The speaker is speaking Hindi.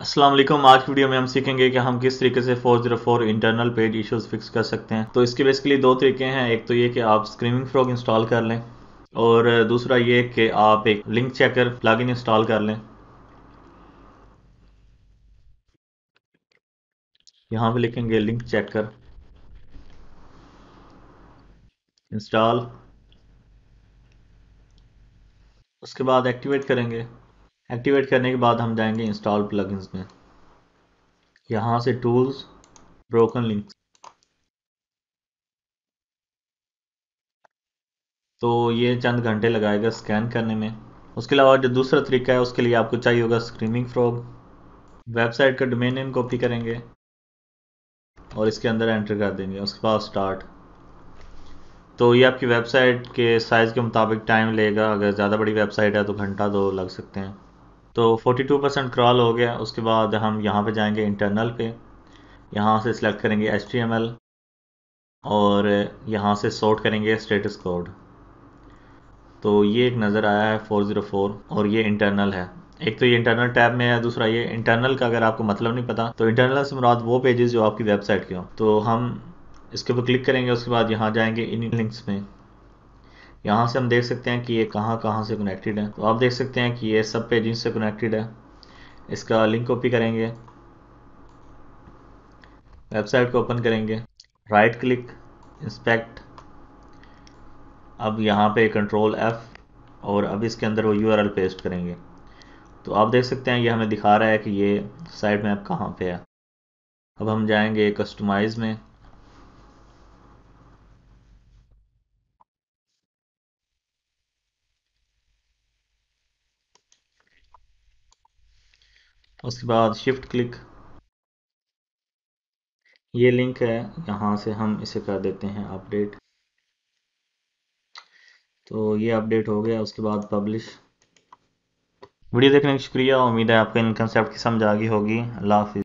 असलम आज की वीडियो में हम सीखेंगे कि हम किस तरीके से 404 इंटरनल पेज इश्यूज फिक्स कर सकते हैं तो इसके बेसिकली दो तरीके हैं एक तो ये कि आप स्क्रीमिंग फ्रॉग इंस्टॉल कर लें और दूसरा ये कि आप एक लिंक चेकर प्लगइन इंस्टॉल कर लें यहाँ पे लिखेंगे लिंक चेकर इंस्टॉल उसके बाद एक्टिवेट करेंगे एक्टिवेट करने के बाद हम जाएंगे इंस्टॉल प्लगइन्स में यहाँ से टूल्स ब्रोकन लिंक्स तो ये चंद घंटे लगाएगा स्कैन करने में उसके अलावा जो दूसरा तरीका है उसके लिए आपको चाहिए होगा स्क्रीमिंग फ्रॉग वेबसाइट का डोमेन नेम कॉपी करेंगे और इसके अंदर एंटर कर देंगे उसके बाद स्टार्ट तो ये आपकी वेबसाइट के साइज़ के मुताबिक टाइम लेगा अगर ज़्यादा बड़ी वेबसाइट है तो घंटा दो लग सकते हैं तो 42 परसेंट क्रॉल हो गया उसके बाद हम यहाँ पे जाएंगे इंटरनल पे यहाँ से सिलेक्ट करेंगे एच और यहाँ से सॉर्ट करेंगे स्टेटस कोड तो ये एक नज़र आया है 404 और ये इंटरनल है एक तो ये इंटरनल टैब में है दूसरा ये इंटरनल का अगर आपको मतलब नहीं पता तो इंटरनल से मुराद वो पेजेस जो आपकी वेबसाइट के हों तो हम इसके ऊपर क्लिक करेंगे उसके बाद यहाँ जाएंगे इन लिंक्स में यहाँ से हम देख सकते हैं कि ये कहाँ कहाँ से कनेक्टेड है तो आप देख सकते हैं कि ये सब पेजिंग से कनेक्टेड है इसका लिंक कॉपी करेंगे वेबसाइट को ओपन करेंगे राइट क्लिक इंस्पेक्ट अब यहाँ पे कंट्रोल एफ़ और अब इसके अंदर वो यू आर एल पेस्ट करेंगे तो आप देख सकते हैं ये हमें दिखा रहा है कि ये साइड मैप कहाँ पे है अब हम जाएंगे कस्टमाइज़ में उसके बाद शिफ्ट क्लिक ये लिंक है यहाँ से हम इसे कर देते हैं अपडेट तो ये अपडेट हो गया उसके बाद पब्लिश वीडियो देखने का शुक्रिया उम्मीद है आपको इन कंसेप्ट की समझ आ गई होगी अल्लाह हाफिज़